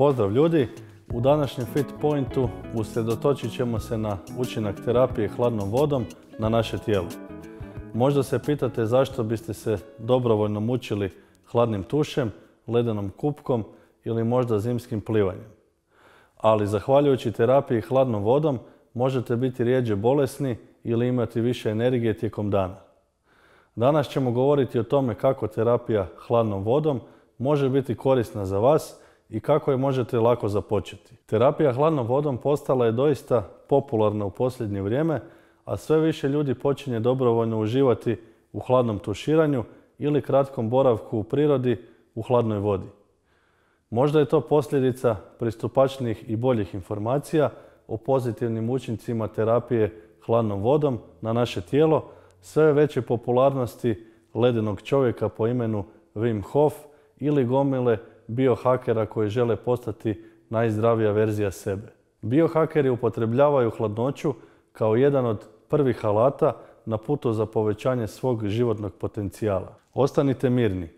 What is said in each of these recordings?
Pozdrav ljudi! U današnjem Fit Pointu usredotočit ćemo se na učinak terapije hladnom vodom na naše tijelo. Možda se pitate zašto biste se dobrovoljno mučili hladnim tušem, ledenom kupkom ili možda zimskim plivanjem. Ali zahvaljujući terapiji hladnom vodom možete biti rijeđe bolesni ili imati više energije tijekom dana. Danas ćemo govoriti o tome kako terapija hladnom vodom može biti korisna za vas i kako je možete lako započeti. Terapija hladnom vodom postala je doista popularna u posljednje vrijeme, a sve više ljudi počinje dobrovoljno uživati u hladnom tuširanju ili kratkom boravku u prirodi u hladnoj vodi. Možda je to posljedica pristupačnih i boljih informacija o pozitivnim učincima terapije hladnom vodom na naše tijelo, sve veće popularnosti ledenog čovjeka po imenu Wim Hof ili gomile biohakera koji žele postati najzdravija verzija sebe. Biohakeri upotrebljavaju hladnoću kao jedan od prvih alata na putu za povećanje svog životnog potencijala. Ostanite mirni.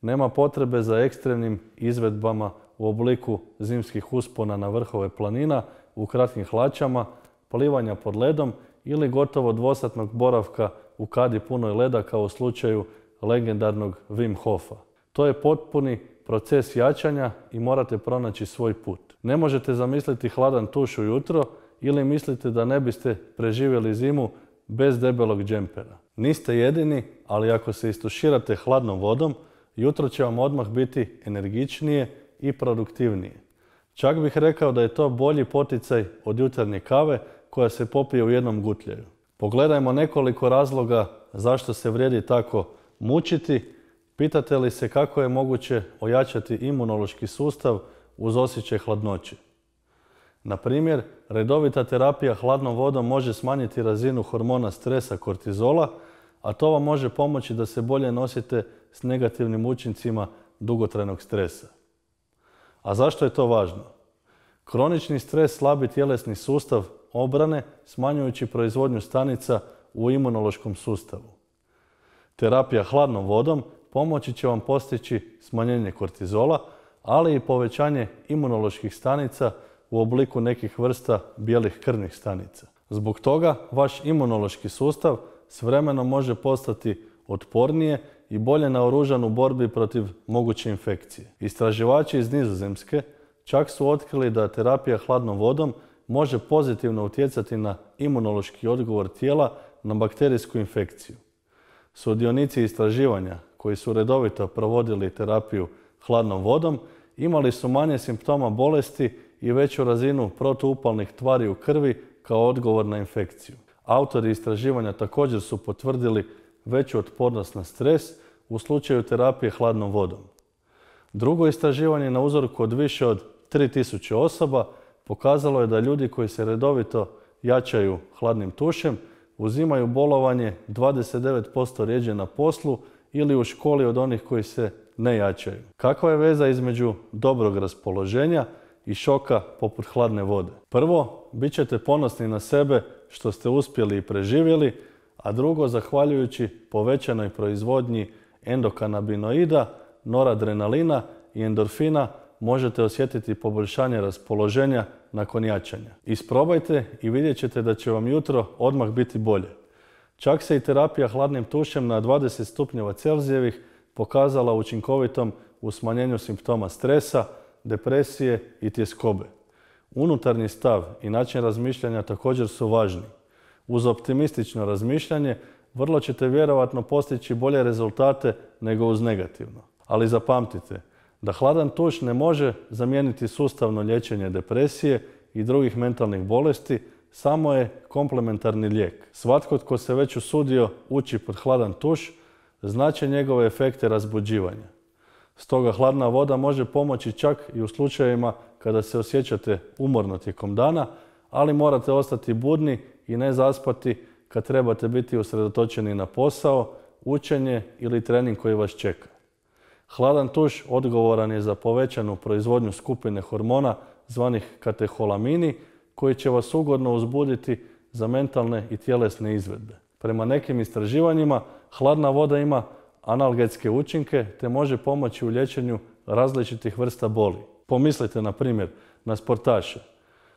Nema potrebe za ekstremnim izvedbama u obliku zimskih uspona na vrhove planina, u kratkim hlačama, plivanja pod ledom ili gotovo dvosatnog boravka u kadi punoj leda kao u slučaju legendarnog Wim Hofa. To je potpuni proces jačanja i morate pronaći svoj put. Ne možete zamisliti hladan tuš ujutro ili mislite da ne biste preživjeli zimu bez debelog džempera. Niste jedini, ali ako se istuširate hladnom vodom, jutro će vam odmah biti energičnije i produktivnije. Čak bih rekao da je to bolji poticaj od jutarnje kave koja se popije u jednom gutljaju. Pogledajmo nekoliko razloga zašto se vrijedi tako mučiti Pitate li se kako je moguće ojačati imunološki sustav uz osjećaj hladnoće? Na primjer, redovita terapija hladnom vodom može smanjiti razinu hormona stresa kortizola, a to vam može pomoći da se bolje nosite s negativnim učincima dugotrajnog stresa. A zašto je to važno? Kronični stres slabi tjelesni sustav obrane smanjujući proizvodnju stanica u imunološkom sustavu. Terapija hladnom vodom pomoći će vam postići smanjenje kortizola, ali i povećanje imunoloških stanica u obliku nekih vrsta bijelih krvnih stanica. Zbog toga vaš imunološki sustav s vremenom može postati otpornije i bolje naoružan u borbi protiv moguće infekcije. Istraživači iz Nizozemske čak su otkrili da terapija hladnom vodom može pozitivno utjecati na imunološki odgovor tijela na bakterijsku infekciju. Sudionici istraživanja koji su redovito provodili terapiju hladnom vodom imali su manje simptoma bolesti i veću razinu protuupalnih tvari u krvi kao odgovor na infekciju. Autori istraživanja također su potvrdili veću otpornost na stres u slučaju terapije hladnom vodom. Drugo istraživanje na uzorku od više od 3000 osoba pokazalo je da ljudi koji se redovito jačaju hladnim tušem uzimaju bolovanje 29% rijeđe na poslu ili u školi od onih koji se ne jačaju. Kakva je veza između dobrog raspoloženja i šoka poput hladne vode? Prvo, bit ćete ponosni na sebe što ste uspjeli i preživjeli, a drugo, zahvaljujući povećanoj proizvodnji endokanabinoida, noradrenalina i endorfina, možete osjetiti poboljšanje raspoloženja nakon jačanja. Isprobajte i vidjet ćete da će vam jutro odmah biti bolje. Čak se i terapija hladnim tušem na 20 stupnjeva Celzijevih pokazala učinkovitom u smanjenju simptoma stresa, depresije i tjeskobe. Unutarnji stav i način razmišljanja također su važni. Uz optimistično razmišljanje vrlo ćete vjerojatno postići bolje rezultate nego uz negativno. Ali zapamtite da hladan tuš ne može zamijeniti sustavno liječenje depresije i drugih mentalnih bolesti, samo je komplementarni lijek. Svatko tko se već usudio ući pod hladan tuš, znače njegove efekte razbuđivanja. Stoga hladna voda može pomoći čak i u slučajevima kada se osjećate umorno tijekom dana, ali morate ostati budni i ne zaspati kad trebate biti usredotočeni na posao, učenje ili trening koji vas čeka. Hladan tuš odgovoran je za povećanu proizvodnju skupine hormona zvanih kateholamini, koji će vas ugodno uzbuditi za mentalne i tjelesne izvedbe. Prema nekim istraživanjima, hladna voda ima analgetske učinke te može pomoći u liječenju različitih vrsta boli. Pomislite, na primjer, na sportaše.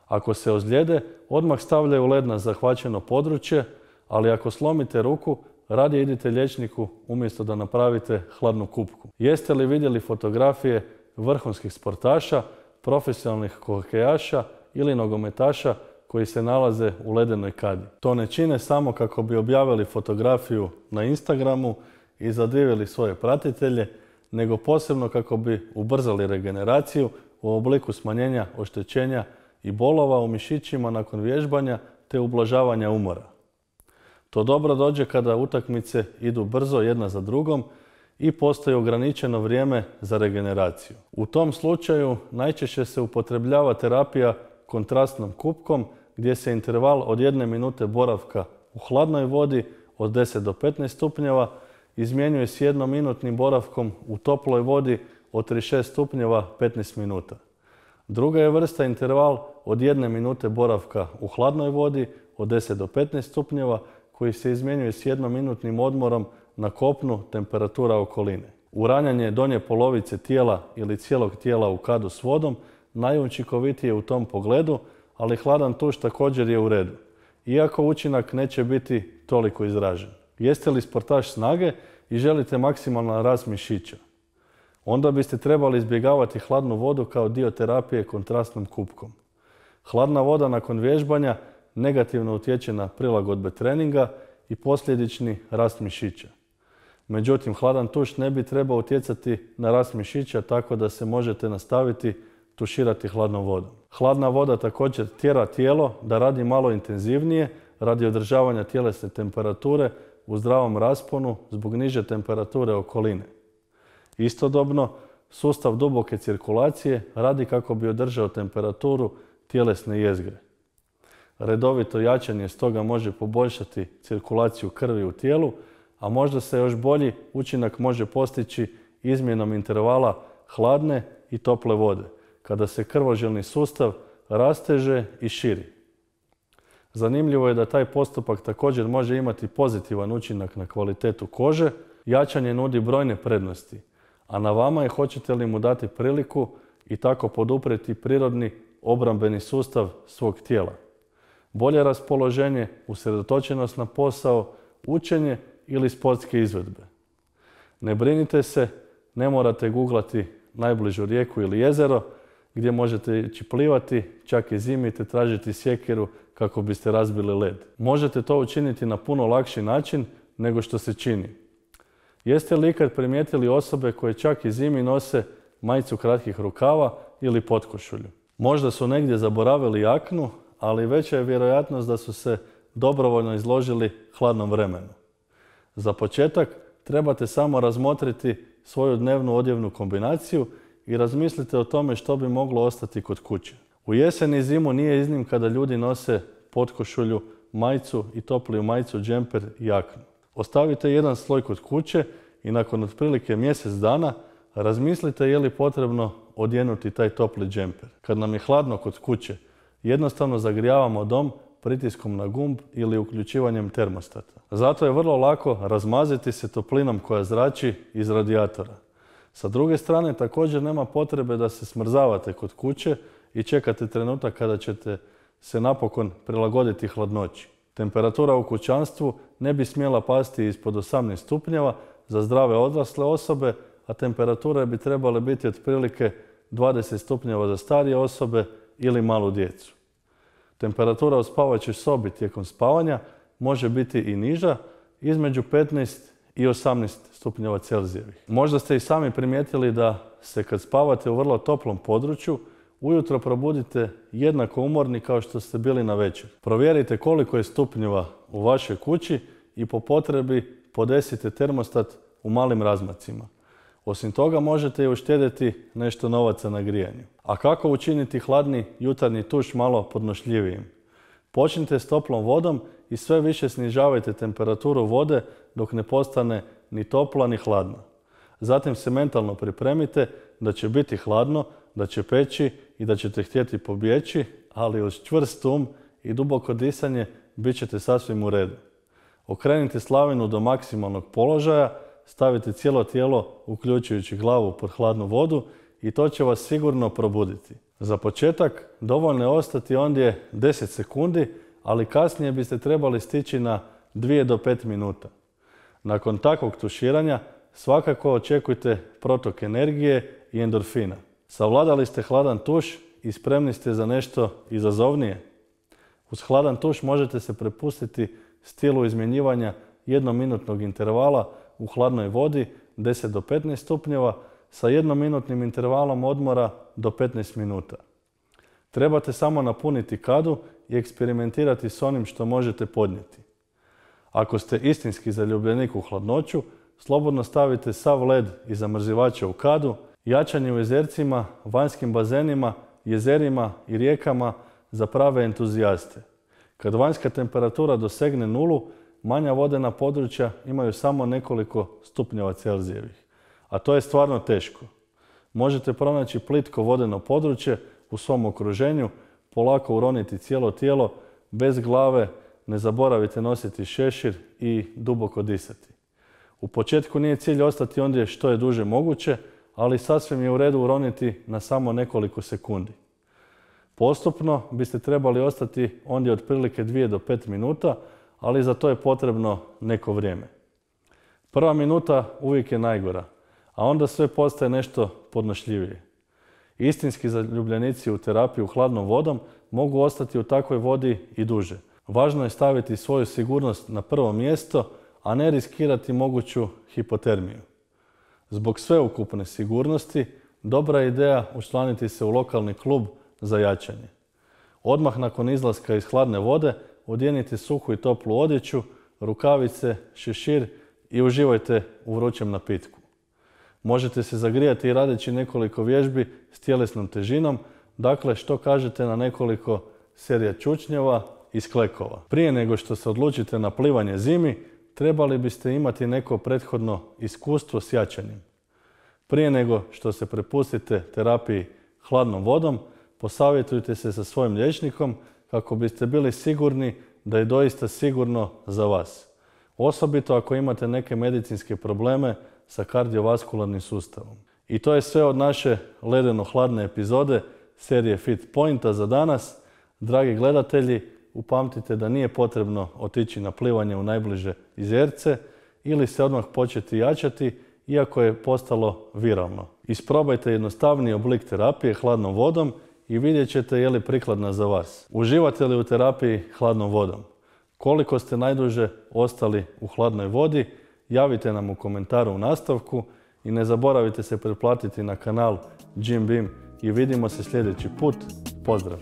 Ako se ozlijede, odmah stavljaju led na zahvaćeno područje, ali ako slomite ruku, radije idite liječniku umjesto da napravite hladnu kupku. Jeste li vidjeli fotografije vrhunskih sportaša, profesionalnih kokejaša ili nogometaša koji se nalaze u ledenoj kadi. To ne čine samo kako bi objavili fotografiju na Instagramu i zadivili svoje pratitelje, nego posebno kako bi ubrzali regeneraciju u obliku smanjenja oštećenja i bolova u mišićima nakon vježbanja te ublažavanja umora. To dobro dođe kada utakmice idu brzo jedna za drugom i postoji ograničeno vrijeme za regeneraciju. U tom slučaju najčešće se upotrebljava terapija kontrastnom kupkom gdje se interval od jedne minute boravka u hladnoj vodi od 10 do 15 stupnjeva izmjenjuje s jednominutnim boravkom u toploj vodi od 36 stupnjeva 15 minuta. Druga je vrsta interval od jedne minute boravka u hladnoj vodi od 10 do 15 stupnjeva koji se izmjenjuje s jednominutnim odmorom na kopnu temperatura okoline. Uranjanje donje polovice tijela ili cijelog tijela u kadu s vodom najučinkovitije u tom pogledu, ali hladan tuš također je u redu. Iako učinak neće biti toliko izražen. Jeste li sportaš snage i želite maksimalan rast mišića? Onda biste trebali izbjegavati hladnu vodu kao dio terapije kontrastnom kupkom. Hladna voda nakon vježbanja negativno utječe na prilagodbe treninga i posljedični rast mišića. Međutim, hladan tuš ne bi trebao utjecati na rast mišića tako da se možete nastaviti tuširati hladnom vodom. Hladna voda također tjera tijelo da radi malo intenzivnije radi održavanja tjelesne temperature u zdravom rasponu zbog niže temperature okoline. Istodobno, sustav duboke cirkulacije radi kako bi održao temperaturu tjelesne jezgre. Redovito jačanje stoga može poboljšati cirkulaciju krvi u tijelu, a možda se još bolji učinak može postići izmjenom intervala hladne i tople vode kada se krvožilni sustav rasteže i širi. Zanimljivo je da taj postupak također može imati pozitivan učinak na kvalitetu kože. Jačanje nudi brojne prednosti, a na vama je hoćete li mu dati priliku i tako podupreti prirodni obrambeni sustav svog tijela. Bolje raspoloženje, usredotočenost na posao, učenje ili sportske izvedbe. Ne brinite se, ne morate guglati najbližu rijeku ili jezero, gdje možete ići plivati, čak i zimi te tražiti sjekiru kako biste razbili led. Možete to učiniti na puno lakši način nego što se čini. Jeste li ikad primijetili osobe koje čak i zimi nose majicu kratkih rukava ili potkošulju? Možda su negdje zaboravili jaknu, ali veća je vjerojatnost da su se dobrovoljno izložili hladnom vremenu. Za početak trebate samo razmotriti svoju dnevnu odjevnu kombinaciju i razmislite o tome što bi moglo ostati kod kuće. U jesen i zimu nije iznim kada ljudi nose potkošulju, majcu i topliju majcu, džemper i jaknu. Ostavite jedan sloj kod kuće i nakon otprilike mjesec dana razmislite je li potrebno odjenuti taj topli džemper. Kad nam je hladno kod kuće, jednostavno zagrijavamo dom pritiskom na gumb ili uključivanjem termostata. Zato je vrlo lako razmaziti se toplinom koja zrači iz radijatora. Sa druge strane, također nema potrebe da se smrzavate kod kuće i čekate trenutak kada ćete se napokon prilagoditi hladnoći. Temperatura u kućanstvu ne bi smjela pasti ispod 18 stupnjeva za zdrave odrasle osobe, a temperature bi trebale biti otprilike 20 stupnjeva za starije osobe ili malu djecu. Temperatura u spavaćoj sobi tijekom spavanja može biti i niža, između 15 i 18 stupnjeva Celzijevih. Možda ste i sami primijetili da se kad spavate u vrlo toplom području, ujutro probudite jednako umorni kao što ste bili na večer. Provjerite koliko je stupnjeva u vašoj kući i po potrebi podesite termostat u malim razmacima. Osim toga možete i uštedjeti nešto novaca na grijanju. A kako učiniti hladni jutarnji tuš malo podnošljivijim? Počnite s toplom vodom i sve više snižavajte temperaturu vode dok ne postane ni topla ni hladna. Zatim se mentalno pripremite da će biti hladno, da će peći i da ćete htjeti pobjeći, ali uz čvrst um i duboko disanje bit ćete sasvim u redu. Okrenite slavinu do maksimalnog položaja, stavite cijelo tijelo, uključujući glavu pod hladnu vodu i to će vas sigurno probuditi. Za početak dovoljno je ostati ondje 10 sekundi ali kasnije biste trebali stići na 2 do 5 minuta. Nakon takvog tuširanja svakako očekujte protok energije i endorfina. Savladali ste hladan tuš i spremni ste za nešto izazovnije. Uz hladan tuš možete se prepustiti stilu izmjenjivanja jednominutnog intervala u hladnoj vodi 10 do 15 stupnjeva sa jednominutnim intervalom odmora do 15 minuta. Trebate samo napuniti kadu i eksperimentirati s onim što možete podnijeti. Ako ste istinski zaljubljenik u hladnoću, slobodno stavite sav led i zamrzivače u kadu. Jačanje u jezercima, vanjskim bazenima, jezerima i rijekama za prave entuzijaste. Kad vanjska temperatura dosegne nulu, manja vodena područja imaju samo nekoliko stupnjeva Celzijevih. A to je stvarno teško. Možete pronaći plitko vodeno područje u svom okruženju, polako uroniti cijelo tijelo, bez glave ne zaboravite nositi šešir i duboko disati. U početku nije cilj ostati ondje što je duže moguće, ali sasvim je u redu uroniti na samo nekoliko sekundi. Postupno biste trebali ostati ondje otprilike 2 do 5 minuta, ali za to je potrebno neko vrijeme. Prva minuta uvijek je najgora, a onda sve postaje nešto podnošljivije. Istinski zaljubljenici u terapiju hladnom vodom mogu ostati u takvoj vodi i duže. Važno je staviti svoju sigurnost na prvo mjesto, a ne riskirati moguću hipotermiju. Zbog sveukupne sigurnosti, dobra je ideja učlaniti se u lokalni klub za jačanje. Odmah nakon izlaska iz hladne vode odjenite suhu i toplu odjeću, rukavice, šešir i uživajte u vrućem napitku. Možete se zagrijati i radeći nekoliko vježbi s tjelesnom težinom, dakle što kažete na nekoliko serija čučnjeva i sklekova. Prije nego što se odlučite na plivanje zimi, trebali biste imati neko prethodno iskustvo s jačanjem. Prije nego što se prepustite terapiji hladnom vodom, posavjetujte se sa svojim liječnikom kako biste bili sigurni da je doista sigurno za vas. Osobito ako imate neke medicinske probleme sa kardiovaskularnim sustavom. I to je sve od naše ledeno-hladne epizode serije Fit Pointa za danas. Dragi gledatelji, upamtite da nije potrebno otići na plivanje u najbliže izjerce ili se odmah početi jačati iako je postalo viralno. Isprobajte jednostavniji oblik terapije hladnom vodom i vidjet ćete je li prikladna za vas. Uživate li u terapiji hladnom vodom? Koliko ste najduže ostali u hladnoj vodi javite nam u komentaru u nastavku i ne zaboravite se pretplatiti na kanal Jim Beam i vidimo se sljedeći put. Pozdrav!